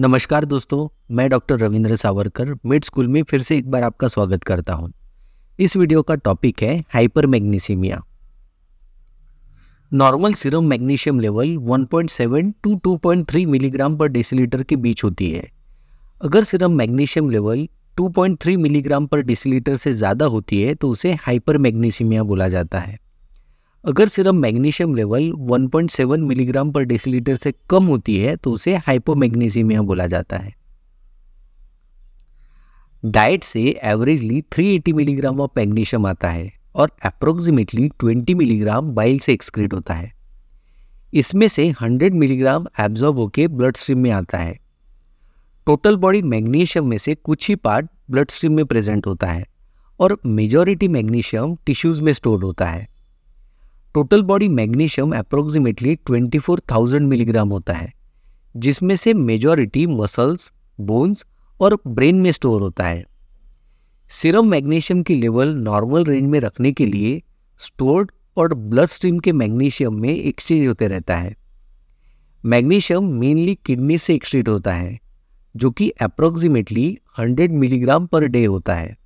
नमस्कार दोस्तों मैं doctor Ravindra Savarkar med school में फिर से एक बार आपका स्वागत करता हूँ इस वीडियो का टॉपिक है hypermagnesaemia normal serum magnesium level 1.7 to 2.3 milligram per decilitre के बीच होती है अगर serum magnesium level 2.3 milligram per decilitre से ज़्यादा होती है तो उसे हाइपर मैग्नीसीमिया बोला जाता है अगर सिर्फ magnesium level 1.7 milligram per decilitre से कम होती है तो उसे हाइपोमैग्नीसीमिया बोला जाता है डाइट से एवरेजली 380 मिलीग्राम ऑफ मैग्नीशियम आता है और अप्रोक्सीमेटली 20 मिलीग्राम बाइल से एक्सक्रीट होता है इसमें से 100 मिलीग्राम एब्जॉर्ब होकर ब्लड स्ट्रीम में आता है टोटल बॉडी मैग्नीशियम में से कुछ ही पार्ट ब्लड स्ट्रीम में प्रेजेंट होता है और मेजॉरिटी मैग्नीशियम टिश्यूज़ में स्टोर होता है total body magnesium approximately 24,000 milligram होता है जिसमें से मेजॉरिटी मसल्स बोन्स और ब्रेन में स्टोर होता है सीरम मैग्नीशियम की लेवल नॉर्मल रेंज में रखने के लिए स्टोर्ड और ब्लड स्ट्रीम के मैग्नीशियम में एक्सचेंज होते रहता है मैग्नीशियम मेनली किडनी से एक्सट्रीट होता है जो कि अप्रोक्सीमेटली 100 मिलीग्राम पर डे होता है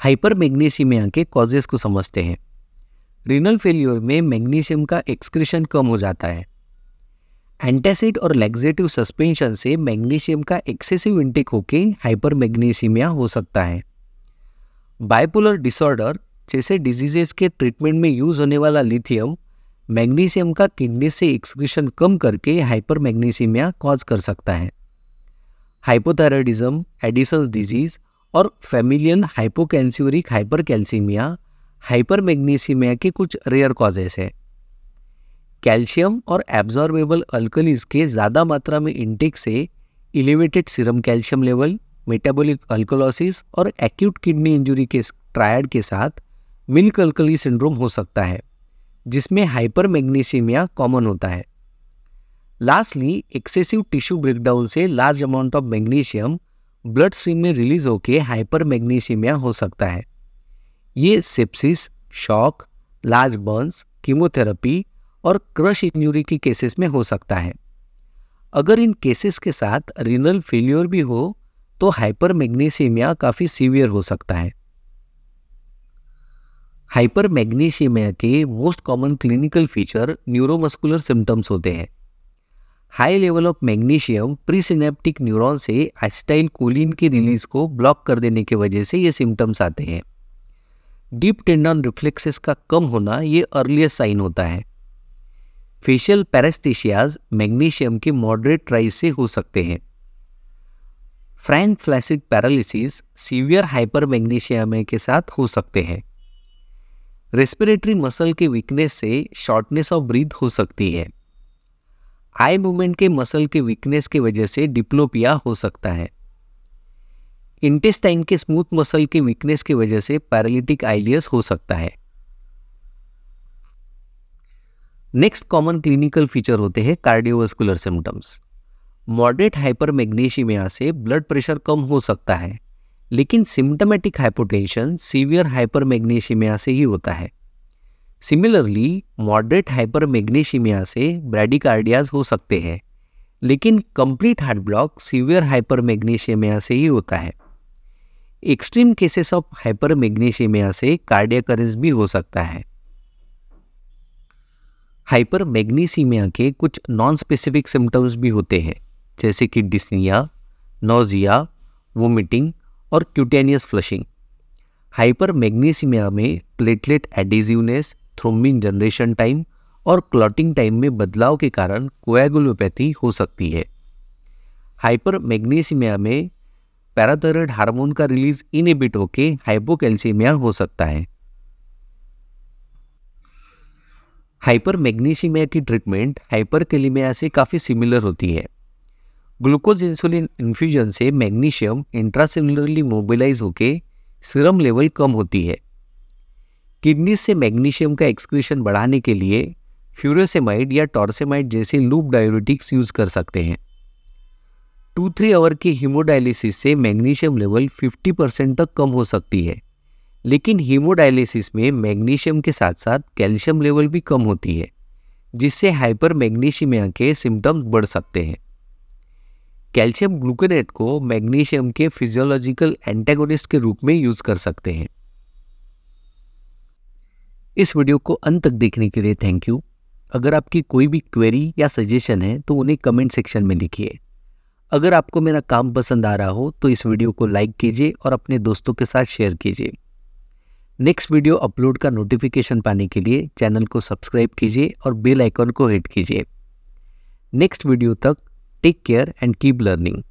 हाइपर मैग्नीसीमिया के कॉजेस को समझते हैं रिनल फेल्योर में मैग्नीशियम का एक्सक्रीशन कम हो जाता है एंटासिड और लेग्जेटिव सस्पेंशन से मैग्नीशियम का एक्सेसिव इंटेक होके हाइपर मैग्नीसीमिया हो सकता है बाइपोलर डिसऑर्डर जैसे डिजीजेस के ट्रीटमेंट में यूज होने वाला लिथियम मैग्नीशियम का किडनी से एक्सक्रीशन कम करके हाइपर मैग्नीसीमिया कॉज कर सकता है हाइपोथायरॉइडिज्म एडिसन्स डिजीज और familial hypercalcaemia hypermagnesaemia के कुछ रेयर कॉजेस है कैल्शियम और एब्जॉर्बेबल अल्कलीज के ज़्यादा मात्रा में इंटेक से elevated serum calcium level metabolic alkalosis और एक्यूट किडनी इंजरी के ट्रायड के साथ मिल्क अल्कली सिंड्रोम हो सकता है जिसमें हाइपर मैग्नीशीमिया कॉमन होता है लास्टली एक्सेसिव टिश्यू ब्रेकडाउन से large amount of magnesium blood stream में रिलीज होकर हाइपर हो सकता है ये sepsis shock large burns chemotherapy और क्रश इंजरी के केसेस में हो सकता है अगर इन केसेस के साथ रिनल फेल्योर भी हो तो हाइपर काफ़ी सीवियर हो सकता है हाइपर के most common clinical feature neuromuscular symptoms होते हैं high level of magnesium presynaptic neuron से एसिटाइल कोलिन की रिलीज को ब्लॉक कर देने की वजह से ये सिम्टम्स आते हैं डीप टेंडन रिफ्लेक्सेस का कम होना ये अर्लीस्ट साइन होता है फेशियल पैरेस्थिशियाज मैग्नीशियम के मॉडरेट राइज से हो सकते हैं frank flaccid paralysis severe hypermagnesaemia के साथ हो सकते हैं रेस्पिरेटरी मसल के वीकनेस से शॉर्टनेस ऑफ ब्रीथ हो सकती है आई मूवमेंट के मसल के वीकनेस की वजह से डिप्लोपिया हो सकता है इंटेस्टाइन के स्मूथ मसल के वीकनेस की वजह से पैरालिटिक आइलियस हो सकता है नेक्स्ट कॉमन क्लिनिकल फीचर होते हैं cardiovascular symptoms moderate hypermagnesaemia से ब्लड प्रेशर कम हो सकता है लेकिन symptomatic hypotension severe hypermagnesaemia से ही होता है सिमिलरली मॉडरेट हाइपरमैग्नेशिमिया से ब्रेडिकार्डियाज हो सकते हैं लेकिन complete heart block severe hypermagnesaemia से ही होता है एक्सट्रीम केसेस ऑफ हाइपरमैग्नेशिमिया से कार्डियक भी हो सकता है हाइपरमैग्नेशिमिया के कुछ नॉन स्पेसिफिक सिम्टम्स भी होते हैं जैसे कि डिस्निया नोजिया वोमिटिंग और क्यूटेनियस फ्लशिंग हाइपर मैग्नीसीमिया में platelet adhesiveness thrombin generation time और क्लॉटिंग टाइम में बदलाव के कारण कोएगुलोपैथी हो सकती है हाइपर मैग्नेशिमिया में पैराथायरॉयड हार्मोन का रिलीज इनहिबिट होकर हाइपोकैल्सीमिया हो सकता है हाइपर मैग्नेशिमिया की ट्रीटमेंट हाइपरकेलीमिया से काफ़ी सिमिलर होती है ग्लूकोज इंसुलिन इन्फ्यूजन से मैग्नीशियम इंट्रासेलुलरली मोबिलाइज होकर सीरम लेवल कम होती है किडनी से मैग्नीशियम का एक्सक्रीशन बढ़ाने के लिए फ्यूरोसेमाइड या टॉर्सेमाइड जैसे लूप डायोरेटिक्स यूज़ कर सकते हैं टू थ्री आवर की हीमोडायलिसिस से मैग्नीशियम लेवल 50 परसेंट तक कम हो सकती है लेकिन हीमोडायलिसिस में मैग्नीशियम के साथ साथ कैल्शियम लेवल भी कम होती है जिससे हाइपर मैग्नीशियमिया के सिम्टम्स बढ़ सकते हैं कैल्शियम ग्लूकोनेट को मैग्नीशियम के फिजियोलॉजिकल एंटेगोनिस्ट के रूप में यूज़ कर सकते हैं इस वीडियो को अंत तक देखने के लिए थैंक यू अगर आपकी कोई भी क्वेरी या सजेशन है तो उन्हें कमेंट सेक्शन में लिखिए अगर आपको मेरा काम पसंद आ रहा हो तो इस वीडियो को लाइक कीजिए और अपने दोस्तों के साथ शेयर कीजिए नेक्स्ट वीडियो अपलोड का नोटिफिकेशन पाने के लिए चैनल को सब्सक्राइब कीजिए और बेल आइकॉन को हिट कीजिए नेक्स्ट वीडियो तक take care and keep learning